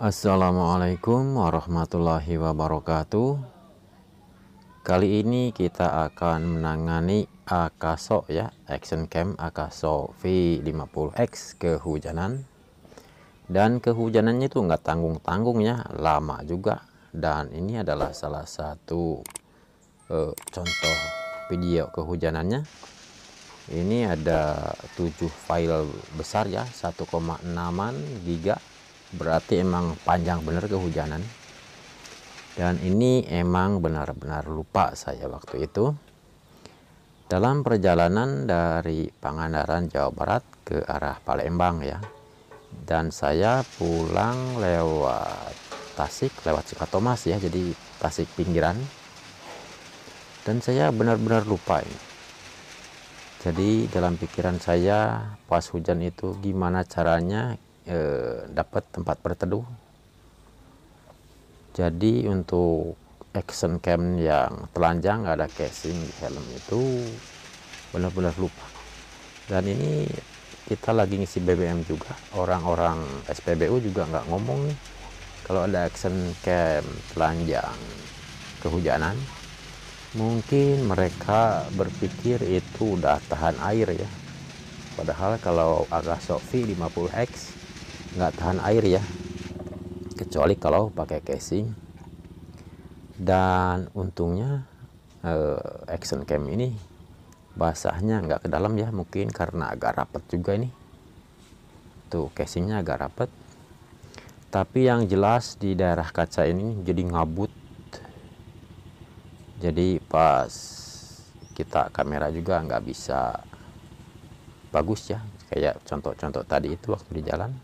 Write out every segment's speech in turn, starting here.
Assalamualaikum warahmatullahi wabarakatuh Kali ini kita akan menangani Akaso ya Action Cam Akaso V50X kehujanan Dan kehujanannya itu nggak tanggung-tanggung ya Lama juga Dan ini adalah salah satu uh, contoh video kehujanannya Ini ada 7 file besar ya 1,6 giga berarti emang panjang bener kehujanan dan ini emang benar-benar lupa saya waktu itu dalam perjalanan dari Pangandaran Jawa Barat ke arah Palembang ya dan saya pulang lewat Tasik lewat Cikatomas ya jadi Tasik pinggiran dan saya benar-benar lupa ini jadi dalam pikiran saya pas hujan itu gimana caranya e, dapat tempat berteduh. Jadi untuk action cam yang telanjang ada casing di helm itu benar-benar lupa. Dan ini kita lagi ngisi BBM juga. Orang-orang SPBU juga nggak ngomong nih kalau ada action cam telanjang kehujanan mungkin mereka berpikir itu udah tahan air ya padahal kalau agak Sofi 50X nggak tahan air ya kecuali kalau pakai casing dan untungnya eh, action cam ini basahnya nggak ke dalam ya mungkin karena agak rapet juga ini tuh casingnya agak rapet tapi yang jelas di daerah kaca ini jadi ngabut jadi pas kita kamera juga nggak bisa bagus ya kayak contoh-contoh tadi itu waktu di jalan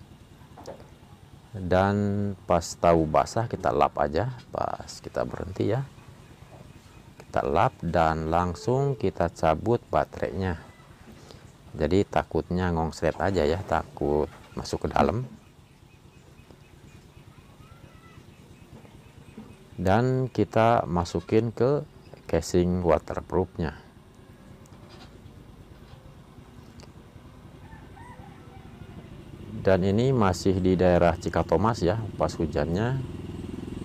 dan pas tahu basah kita lap aja pas kita berhenti ya kita lap dan langsung kita cabut baterainya jadi takutnya ngongset aja ya takut masuk ke dalam dan kita masukin ke casing waterproofnya dan ini masih di daerah Cikatomas ya pas hujannya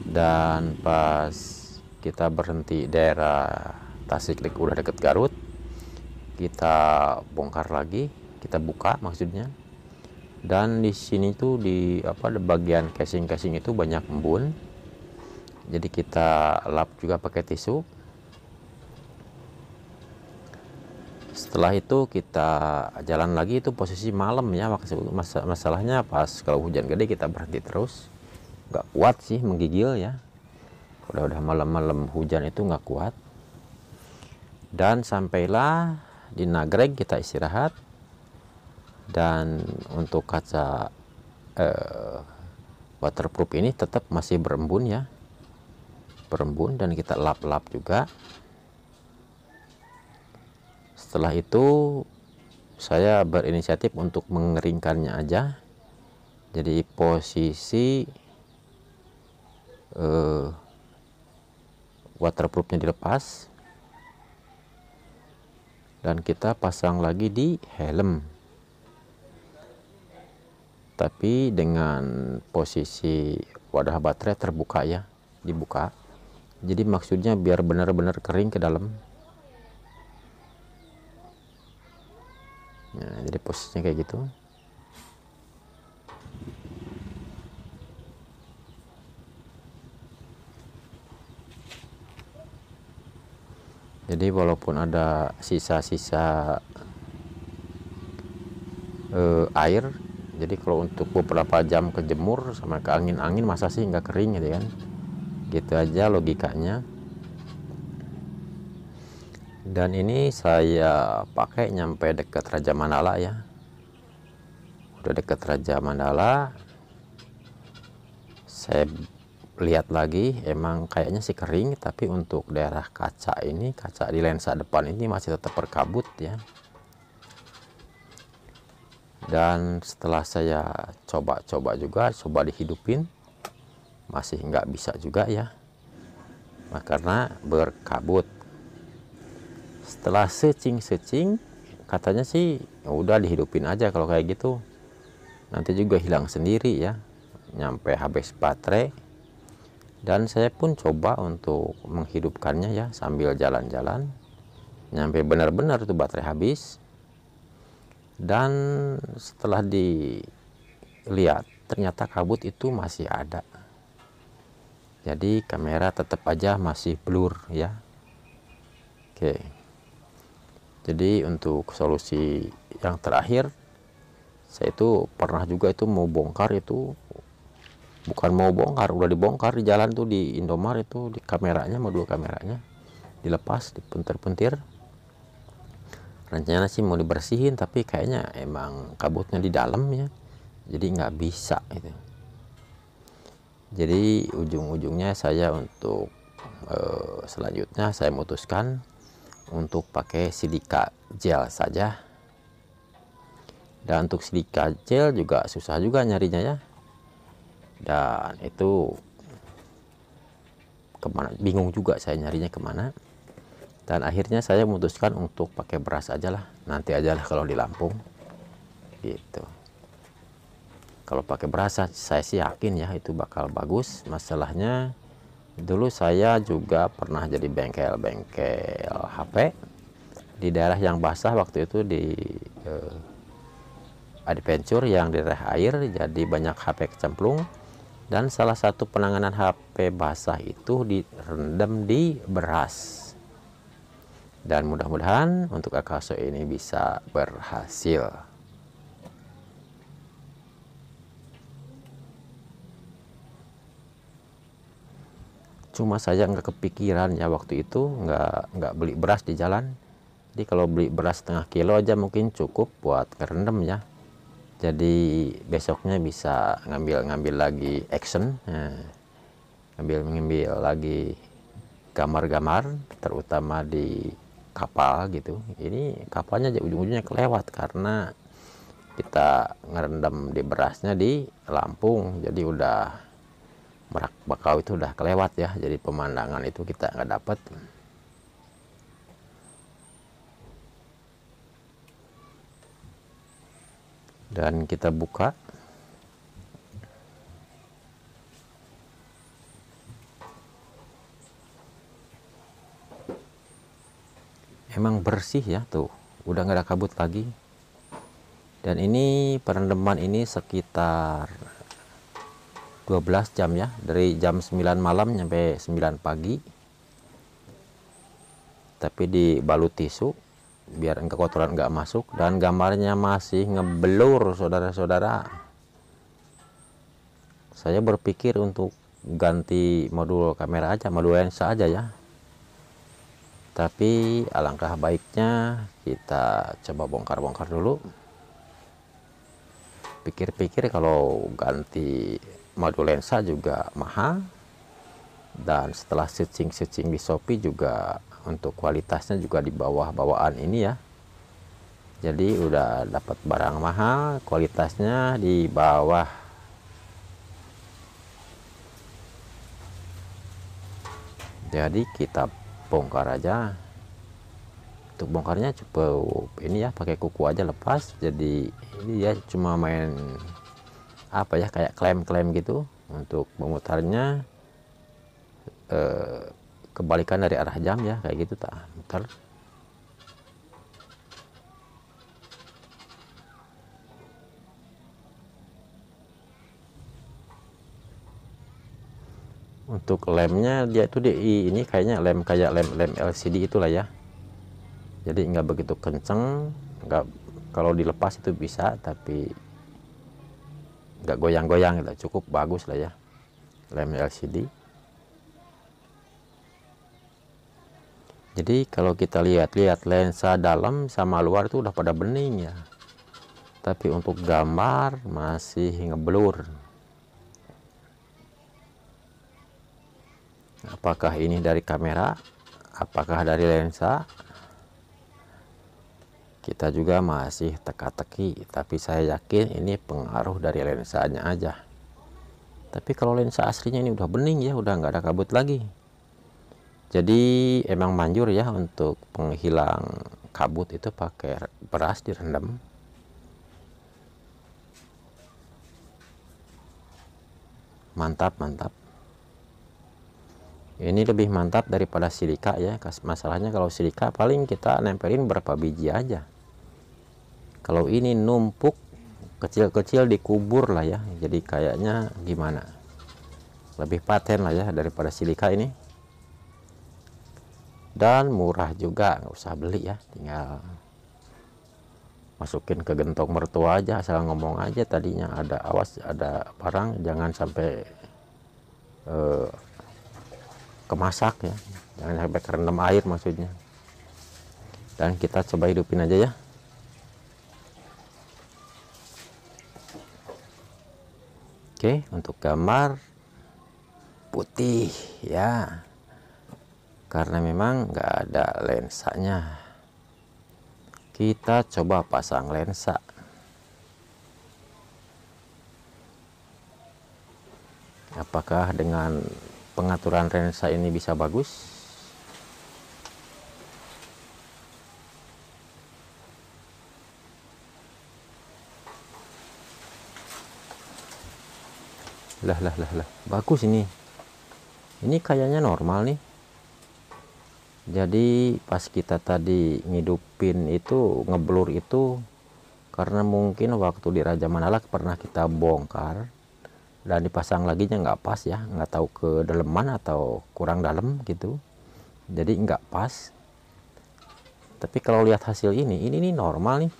dan pas kita berhenti daerah Tasik Tasiklik udah deket Garut kita bongkar lagi kita buka maksudnya dan di sini tuh di apa di bagian casing-casing itu banyak embun jadi kita lap juga pakai tisu setelah itu kita jalan lagi itu posisi malam ya mas masalahnya pas kalau hujan gede kita berhenti terus nggak kuat sih menggigil ya udah udah malam-malam hujan itu nggak kuat dan sampailah di Nagreg kita istirahat dan untuk kaca eh, waterproof ini tetap masih berembun ya berembun dan kita lap-lap juga setelah itu saya berinisiatif untuk mengeringkannya aja jadi posisi uh, waterproofnya dilepas dan kita pasang lagi di helm tapi dengan posisi wadah baterai terbuka ya dibuka jadi maksudnya biar benar-benar kering ke dalam nah, jadi posisinya kayak gitu jadi walaupun ada sisa-sisa uh, air jadi kalau untuk beberapa jam kejemur sama ke angin-angin masa sih nggak kering gitu kan gitu aja logikanya dan ini saya pakai nyampe dekat Raja Mandala ya udah dekat Raja Mandala saya lihat lagi emang kayaknya sih kering tapi untuk daerah kaca ini kaca di lensa depan ini masih tetap berkabut ya dan setelah saya coba-coba juga coba dihidupin masih nggak bisa juga ya nah, karena berkabut setelah searching searching katanya sih ya udah dihidupin aja kalau kayak gitu nanti juga hilang sendiri ya nyampe habis baterai dan saya pun coba untuk menghidupkannya ya sambil jalan-jalan nyampe benar-benar tuh baterai habis dan setelah dilihat ternyata kabut itu masih ada jadi kamera tetap aja masih blur ya oke okay. Jadi untuk solusi yang terakhir saya itu pernah juga itu mau bongkar itu bukan mau bongkar udah dibongkar di jalan tuh di Indomar itu di kameranya dua kameranya dilepas dipentir-pentir rencana sih mau dibersihin tapi kayaknya emang kabutnya di dalam ya jadi nggak bisa itu jadi ujung-ujungnya saya untuk eh, selanjutnya saya memutuskan untuk pakai silika gel saja dan untuk silika gel juga susah juga nyarinya ya dan itu kemana bingung juga saya nyarinya kemana dan akhirnya saya memutuskan untuk pakai beras aja lah nanti aja lah kalau di Lampung gitu kalau pakai beras saya sih yakin ya itu bakal bagus masalahnya dulu saya juga pernah jadi bengkel-bengkel HP di daerah yang basah waktu itu di eh, adventure yang di daerah air jadi banyak HP kecemplung dan salah satu penanganan HP basah itu direndam di beras dan mudah-mudahan untuk Akaso ini bisa berhasil. cuma saja nggak kepikiran ya waktu itu nggak nggak beli beras di jalan jadi kalau beli beras setengah kilo aja mungkin cukup buat kerendam ya jadi besoknya bisa ngambil-ngambil lagi action ngambil-ngambil eh, lagi gambar-gambar terutama di kapal gitu ini kapalnya ujung-ujungnya kelewat karena kita ngerendam di berasnya di Lampung jadi udah merak bakau itu udah kelewat ya jadi pemandangan itu kita nggak dapat dan kita buka emang bersih ya tuh udah nggak ada kabut lagi dan ini perendeman ini sekitar 12 jam ya dari jam 9 malam sampai 9 pagi tapi dibalut tisu biar kotoran enggak masuk dan gambarnya masih ngeblur saudara-saudara saya berpikir untuk ganti modul kamera aja modul lensa aja ya tapi alangkah baiknya kita coba bongkar-bongkar dulu pikir-pikir kalau ganti madu lensa juga mahal dan setelah searching-searching di Shopee juga untuk kualitasnya juga di bawah bawaan ini ya jadi udah dapat barang mahal kualitasnya di bawah jadi kita bongkar aja untuk bongkarnya cukup ini ya pakai kuku aja lepas jadi ini ya cuma main apa ya kayak klaim-klaim gitu untuk memutarnya eh, kebalikan dari arah jam ya kayak gitu tak muter untuk lemnya dia itu di ini kayaknya lem kayak lem lem LCD itulah ya jadi nggak begitu kenceng nggak kalau dilepas itu bisa tapi nggak goyang-goyang lah gitu, cukup bagus lah ya lem LCD jadi kalau kita lihat-lihat lensa dalam sama luar itu udah pada bening ya tapi untuk gambar masih ngeblur apakah ini dari kamera apakah dari lensa kita juga masih teka-teki tapi saya yakin ini pengaruh dari lensanya aja tapi kalau lensa aslinya ini udah bening ya udah nggak ada kabut lagi jadi emang manjur ya untuk penghilang kabut itu pakai beras direndam mantap mantap ini lebih mantap daripada silika ya masalahnya kalau silika paling kita nempelin berapa biji aja kalau ini numpuk kecil-kecil dikubur lah ya jadi kayaknya gimana lebih paten lah ya daripada silika ini dan murah juga nggak usah beli ya tinggal masukin ke gentong mertua aja asal ngomong aja tadinya ada awas ada barang jangan sampai uh, kemasak ya jangan sampai kerendam air maksudnya dan kita coba hidupin aja ya Oke untuk gambar putih ya karena memang nggak ada lensanya kita coba pasang lensa apakah dengan pengaturan rensa ini bisa bagus lah lah lah lah bagus ini ini kayaknya normal nih jadi pas kita tadi ngidupin itu ngeblur itu karena mungkin waktu di Raja Manalak pernah kita bongkar dan dipasang lagi nya nggak pas ya nggak tahu ke daleman atau kurang dalam gitu jadi nggak pas tapi kalau lihat hasil ini ini nih normal nih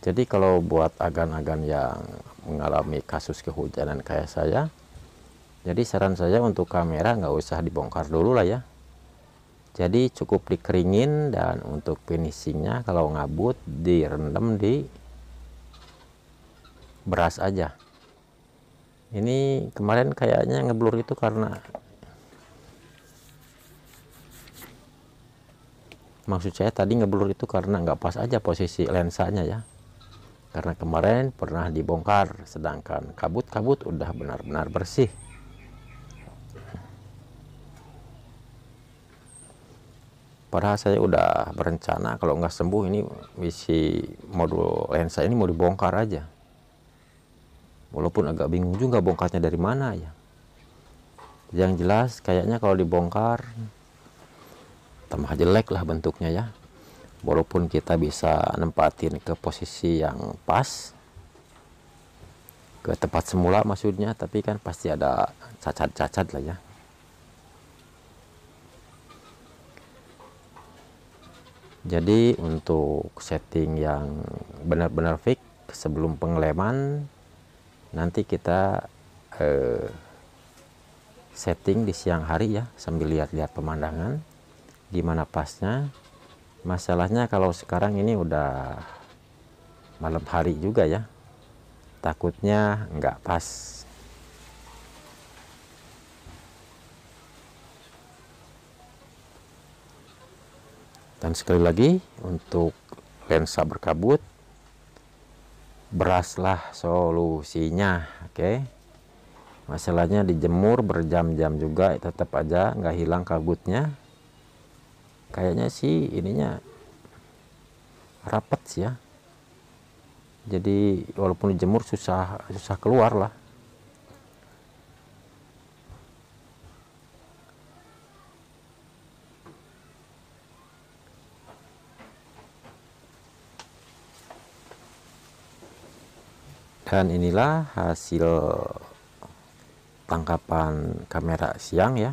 jadi kalau buat agan-agan yang mengalami kasus kehujanan kayak saya jadi saran saya untuk kamera nggak usah dibongkar dulu lah ya jadi cukup dikeringin dan untuk finishingnya kalau ngabut direndam di beras aja ini kemarin kayaknya ngeblur itu karena maksud saya tadi ngeblur itu karena nggak pas aja posisi lensanya ya karena kemarin pernah dibongkar sedangkan kabut-kabut udah benar-benar bersih padahal saya udah berencana kalau nggak sembuh ini misi modul lensa ini mau dibongkar aja walaupun agak bingung juga bongkarnya dari mana ya yang jelas kayaknya kalau dibongkar tambah jelek lah bentuknya ya walaupun kita bisa nempatin ke posisi yang pas ke tempat semula maksudnya tapi kan pasti ada cacat-cacat lah ya jadi untuk setting yang benar-benar fix sebelum pengeleman nanti kita eh, setting di siang hari ya sambil lihat-lihat pemandangan gimana pasnya masalahnya kalau sekarang ini udah malam hari juga ya takutnya nggak pas dan sekali lagi untuk lensa berkabut beraslah solusinya oke okay. masalahnya dijemur berjam-jam juga tetap aja nggak hilang kabutnya kayaknya sih ininya rapet sih ya jadi walaupun dijemur susah susah keluar lah dan inilah hasil tangkapan kamera siang ya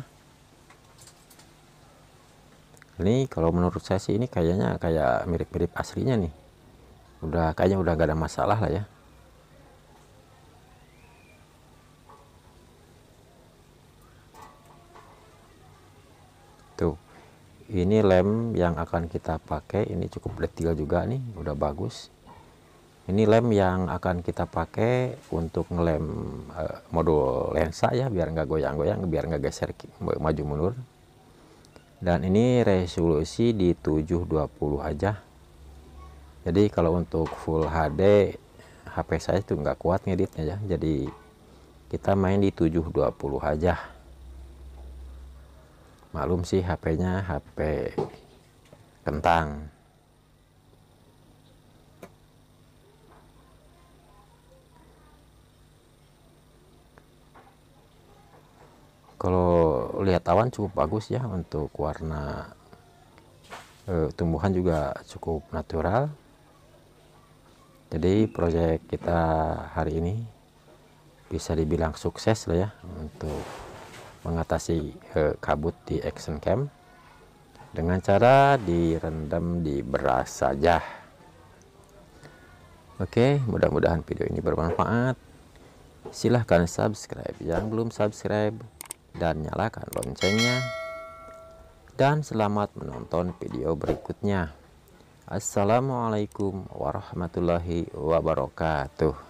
ini kalau menurut saya sih ini kayaknya kayak mirip-mirip aslinya nih udah kayaknya udah gak ada masalah lah ya tuh ini lem yang akan kita pakai ini cukup detail juga nih udah bagus ini lem yang akan kita pakai untuk ngelem uh, modul lensa ya biar nggak goyang-goyang biar nggak geser maju mundur dan ini resolusi di 720 aja jadi kalau untuk full HD HP saya itu nggak kuat ngeditnya ya jadi kita main di 720 aja malum sih HP-nya HP kentang tawan cukup bagus ya untuk warna e, tumbuhan juga cukup natural jadi proyek kita hari ini bisa dibilang sukses lah ya untuk mengatasi e, kabut di action Camp dengan cara direndam di beras saja oke mudah-mudahan video ini bermanfaat silahkan subscribe yang belum subscribe dan nyalakan loncengnya. Dan selamat menonton video berikutnya. Assalamualaikum warahmatullahi wabarakatuh.